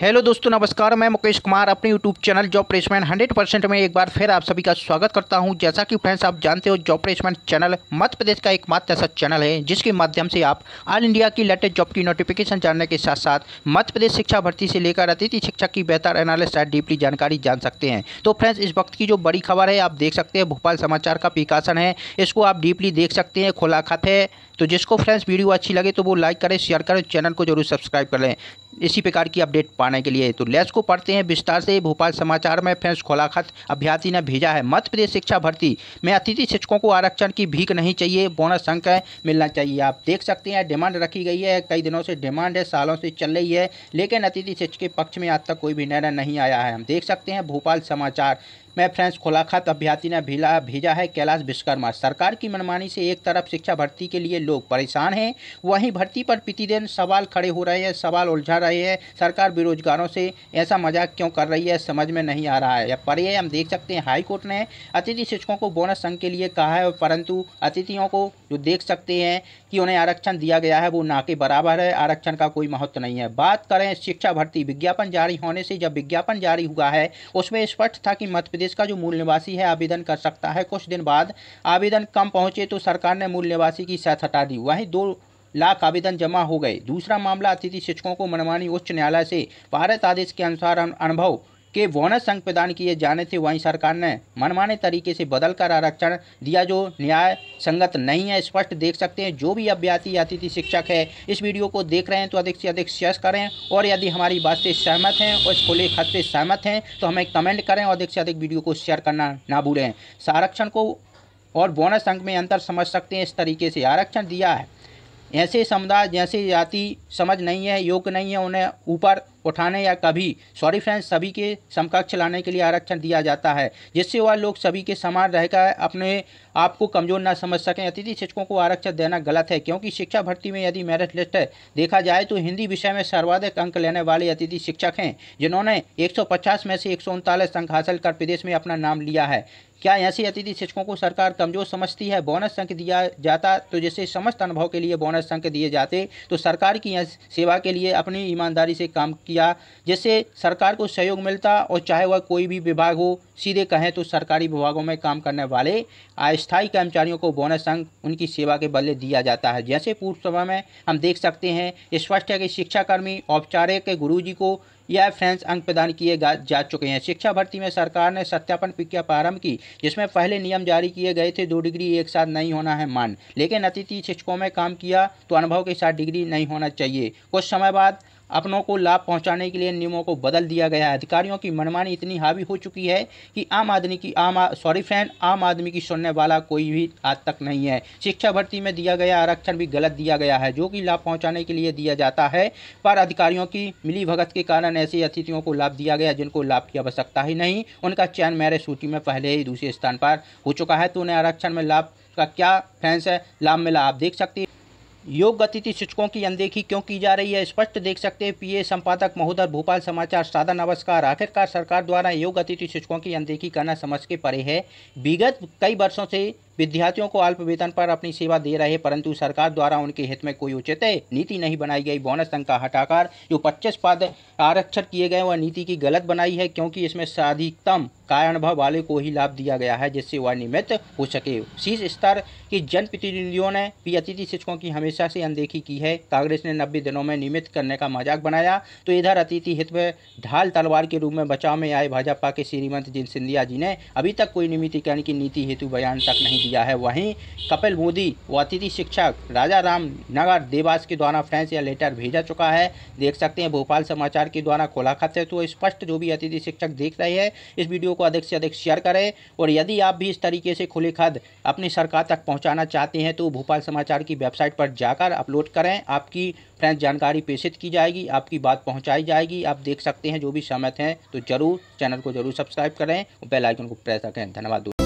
hello दोस्तों नमस्कार मैं मुकेश कुमार अपने YouTube channel job placement 100 percent में एक बार फिर आप सभी का स्वागत करता हूं जैसा कि फ्रेंड्स आप जानते हो job placement channel Madhya Pradesh का एकमात्र ऐसा चैनल है जिसके माध्यम से आप ऑल इंडिया की लेटेस्ट जॉब की नोटिफिकेशन जानने के साथ साथ मध्य प्रदेश शिक्षा भर्ती से लेकर अतिथि शिक्षा की बेहतर एनालिस डीपली जानकारी जान सकते हैं तो फ्रेंड्स इस वक्त की जो बड़ी खबर है आप देख सकते हैं भोपाल समाचार का प्रकाशन है इसको आप डीपली देख सकते हैं खत है तो जिसको फ्रेंड्स वीडियो अच्छी लगे तो वो लाइक करें शेयर करें चैनल को जरूर सब्सक्राइब कर लें इसी प्रकार की अपडेट पाने के लिए तो लेस को पढ़ते हैं विस्तार से भोपाल समाचार में फ्रेंड्स खोला खत अभ्यर्थी ने भेजा है मध्य प्रदेश शिक्षा भर्ती में अतिथि शिक्षकों को आरक्षण की भीख नहीं चाहिए बोनस अंक मिलना चाहिए आप देख सकते हैं डिमांड रखी गई है कई दिनों से डिमांड है सालों से चल रही है लेकिन अतिथि शिक्षक के पक्ष में आज तक कोई भी निर्णय नहीं आया है हम देख सकते हैं भोपाल समाचार मैं फ्रेंड्स खोला खत अभ्यार्थी ने भिला भेजा है कैलाश विश्वकर्मा सरकार की मनमानी से एक तरफ शिक्षा भर्ती के लिए लोग परेशान हैं वहीं भर्ती पर प्रतिदिन सवाल खड़े हो रहे हैं सवाल उलझा रहे हैं सरकार बेरोजगारों से ऐसा मजाक क्यों कर रही है समझ में नहीं आ रहा है पर ये हम देख सकते हैं हाईकोर्ट ने अतिथि शिक्षकों को बोनस संघ के लिए कहा है परंतु अतिथियों को जो देख सकते हैं कि उन्हें आरक्षण दिया गया है वो ना के बराबर है आरक्षण का कोई महत्व नहीं है बात करें शिक्षा भर्ती विज्ञापन जारी होने से जब विज्ञापन जारी हुआ है उसमें स्पष्ट था कि मध्य प्रदेश का जो मूल निवासी है आवेदन कर सकता है कुछ दिन बाद आवेदन कम पहुंचे तो सरकार ने मूल निवासी की शर्त हटा दी वहीं दो लाख आवेदन जमा हो गए दूसरा मामला अतिथि शिक्षकों को मनमानी उच्च न्यायालय से भारत आदेश के अनुसार अनुभव के बोनस अंक प्रदान किए जाने से वहीं सरकार ने मनमाने तरीके से बदलकर आरक्षण दिया जो न्याय संगत नहीं है स्पष्ट देख सकते हैं जो भी अभ्यर्थी अतिथि शिक्षक है इस वीडियो को देख रहे हैं तो अधिक से अधिक शेयर करें और यदि हमारी बात से सहमत हैं और इस खुले खत से सहमत हैं तो हमें कमेंट करें और अधिक से अधिक वीडियो को शेयर करना ना भूलें आरक्षण को और बोनस अंक में अंतर समझ सकते हैं इस तरीके से आरक्षण दिया है ऐसे समुदाय जैसे जाति समझ नहीं है योग्य नहीं है उन्हें ऊपर उठाने या कभी सॉरी फ्रेंड्स सभी के समकक्ष लाने के लिए आरक्षण दिया जाता है जिससे वह लोग सभी के समान रहकर अपने आप को कमजोर ना समझ सकें अतिथि शिक्षकों को आरक्षण देना गलत है क्योंकि शिक्षा भर्ती में यदि मेरिट लिस्ट देखा जाए तो हिंदी विषय में सर्वाधिक अंक लेने वाले अतिथि शिक्षक हैं जिन्होंने एक में से एक अंक हासिल कर प्रदेश में अपना नाम लिया है क्या ऐसे अतिथि शिक्षकों को सरकार कमजोर समझती है बोनस संख्य दिया जाता तो जैसे समस्त अनुभव के लिए बोनस संख्य दिए जाते तो सरकार की सेवा के लिए अपनी ईमानदारी से काम किया जैसे सरकार को सहयोग मिलता और चाहे वह कोई भी विभाग हो सीधे कहें तो सरकारी विभागों में काम करने वाले अस्थायी कर्मचारियों को बोनस संघ उनकी सेवा के बदले दिया जाता है जैसे पूर्व सभा में हम देख सकते हैं स्पष्ट है कि शिक्षाकर्मी औपचारिक गुरु जी को यह फ्रेंच अंक प्रदान किए जा चुके हैं शिक्षा भर्ती में सरकार ने सत्यापन प्रक्रिया प्रारंभ की जिसमें पहले नियम जारी किए गए थे दो डिग्री एक साथ नहीं होना है मान लेकिन अतिथि शिक्षकों में काम किया तो अनुभव के साथ डिग्री नहीं होना चाहिए कुछ समय बाद अपनों को लाभ पहुंचाने के लिए नियमों को बदल दिया गया है अधिकारियों की मनमानी इतनी हावी हो चुकी है कि आम आदमी की आम सॉरी फ्रेंड आम आदमी की सुनने वाला कोई भी आज तक नहीं है शिक्षा भर्ती में दिया गया आरक्षण भी गलत दिया गया है जो कि लाभ पहुँचाने के लिए दिया जाता है पर अधिकारियों की मिली भगत के कारण ऐसे अतिथियों को लाभ दिया गया जिनको लाभ की आवश्यकता ही नहीं उनका चयन मेरे सूची में पहले ही दूसरे स्थान पर हो चुका है तो उन्हें आरक्षण में लाभ का क्या फैंस है लाभ मिला आप देख सकते हैं योग गतिथि शिक्षकों की अनदेखी क्यों की जा रही है स्पष्ट देख सकते हैं पीए संपादक महोदय भोपाल समाचार सादा नमस्कार आखिरकार सरकार द्वारा योग गतिथि शिक्षकों की अनदेखी करना समझ के परे है विगत कई वर्षों से विद्यार्थियों को अल्प वेतन पर अपनी सेवा दे रहे परंतु सरकार द्वारा उनके हित में कोई उचित नीति नहीं बनाई गई बोनस का हटाकर जो पच्चीस पद आरक्षण किए गए वह नीति की गलत बनाई है क्योंकि इसमें अधिकतम कार्यानुभव वाले को ही लाभ दिया गया है जिससे वह निमित्त हो सके शीर्ष स्तर की जनप्रतिनिधियों ने भी अतिथि शिक्षकों की हमेशा से अनदेखी की है कांग्रेस ने नब्बे दिनों में नियमित करने का मजाक बनाया तो इधर अतिथि हित में ढाल तलवार के रूप में बचाव में आए भाजपा के श्रीमंत जिन सिंधिया जी ने अभी तक कोई नियमितीकरण की नीति हेतु बयान तक नहीं दिया किया है वहीं कपिल मोदी व अतिथि शिक्षक राजा राम नगर देवास के द्वारा फ्रेंच या लेटर भेजा चुका है देख सकते हैं भोपाल समाचार के द्वारा खोला खत है तो स्पष्ट जो भी अतिथि शिक्षक देख रहे हैं इस वीडियो को अधिक से अधिक शेयर करें और यदि आप भी इस तरीके से खुले खत अपनी सरकार तक पहुँचाना चाहते हैं तो भोपाल समाचार की वेबसाइट पर जाकर अपलोड करें आपकी फ्रेंस जानकारी प्रेषित की जाएगी आपकी बात पहुँचाई जाएगी आप देख सकते हैं जो भी सहमत हैं तो जरूर चैनल को जरूर सब्सक्राइब करें और बेलाइकन को प्रेस रखें धन्यवाद